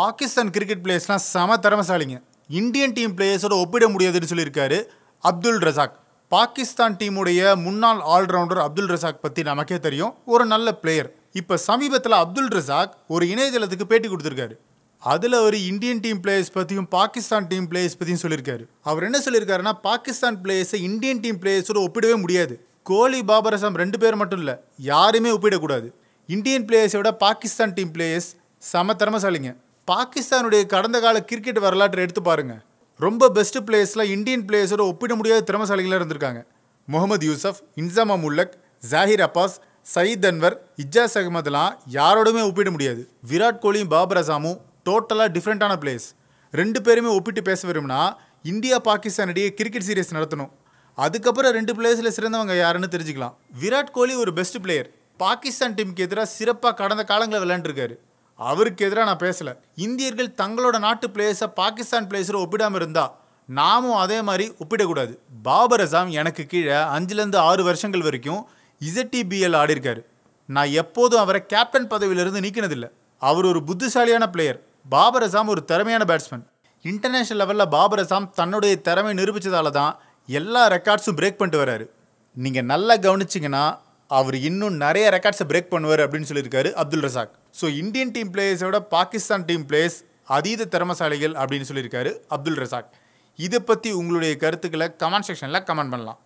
Pakistan cricket பிளேயர்ஸ்லாம் சம திறமசாலிங்க Indian team பிளேயர்ஸோட ஒப்பிட முடியாதுன்னு சொல்லியிருக்காரு அப்துல் ரசாக் பாகிஸ்தான் டீமுடைய முன்னாள் ஆல்ரவுண்டர் அப்துல் ரசாக் பற்றி நமக்கே தெரியும் ஒரு நல்ல பிளேயர் இப்போ சமீபத்தில் அப்துல் ரசாக் ஒரு இணையதளத்துக்கு பேட்டி கொடுத்துருக்காரு அதில் அவர் இந்தியன் டீம் பிளேயர்ஸ் பற்றியும் பாகிஸ்தான் டீம் பிளேயர்ஸ் பற்றியும் சொல்லியிருக்காரு அவர் என்ன சொல்லியிருக்காருன்னா பாகிஸ்தான் பிளேயர்ஸை இந்தியன் டீம் பிளேயர்ஸோட ஒப்பிடவே முடியாது கோலி பாபர் அசாம் ரெண்டு பேர் மட்டும் இல்லை யாருமே ஒப்பிடக்கூடாது இந்தியன் பிளேயர்ஸை விட பாகிஸ்தான் டீம் பிளேயர்ஸ் சம திறமசாலிங்க பாகிஸ்தானுடைய கடந்த கால கிரிக்கெட் வரலாற்றை எடுத்து பாருங்கள் ரொம்ப பெஸ்ட் பிளேயர்ஸில் இந்தியன் பிளேயர்ஸோட ஒப்பிட முடியாத திறமசாலிகளாக இருந்திருக்காங்க முகமது யூசப் இன்சாமா முல்லக் ஜாகிர் அப்பாஸ் சயீத் அன்வர் இஜாஸ் அகமதுலாம் யாரோடுமே ஒப்பிட முடியாது விராட் கோலியும் பாபர் அசாமும் டோட்டலாக டிஃப்ரெண்ட்டான பிளேயர்ஸ் ரெண்டு பேருமே ஒப்பிட்டு பேச வரும்னா இந்தியா பாகிஸ்தான் இடையே கிரிக்கெட் சீரியஸ் நடத்தணும் அதுக்கப்புறம் ரெண்டு பிளேயர்ஸில் சிறந்தவங்க யாருன்னு தெரிஞ்சுக்கலாம் விராட் கோலி ஒரு பெஸ்ட் பிளேயர் பாகிஸ்தான் டீமுக்கு எதிராக சிறப்பாக கடந்த காலங்களில் விளையாண்டுருக்காரு அவருக்கு எதிராக நான் பேசலை இந்தியர்கள் தங்களோட நாட்டு பிளேயர்ஸை பாகிஸ்தான் பிளேயர்ஸில் ஒப்பிடாமல் இருந்தால் நாமும் அதே மாதிரி ஒப்பிடக்கூடாது பாபர் அசாம் எனக்கு கீழே அஞ்சுலேருந்து ஆறு வருஷங்கள் வரைக்கும் இசட்டிபிஎல் இருக்கார் நான் எப்போதும் அவரை கேப்டன் பதவியிலிருந்து நீக்கினதில்லை அவர் ஒரு புத்திசாலியான பிளேயர் பாபர் அசாம் ஒரு திறமையான பேட்ஸ்மேன் இன்டர்நேஷ்னல் லெவலில் பாபர் அசாம் தன்னுடைய திறமை நிரூபித்ததால தான் எல்லா ரெக்கார்ட்ஸும் பிரேக் பண்ணிட்டு வராரு நீங்கள் நல்லா கவனிச்சிங்கன்னா அவர் இன்னும் நிறைய ரெக்கார்ட்ஸை பிரேக் பண்ணுவார் அப்படின்னு சொல்லியிருக்காரு Abdul Razzaq so Indian team விட பாகிஸ்தான் டீம் பிளேயர்ஸ் அதீத திறமசாலிகள் அப்படின்னு சொல்லியிருக்காரு அப்துல் ரசாக் இதை பற்றி உங்களுடைய கருத்துக்களை கமெண்ட் செக்ஷனில் கமெண்ட் பண்ணலாம்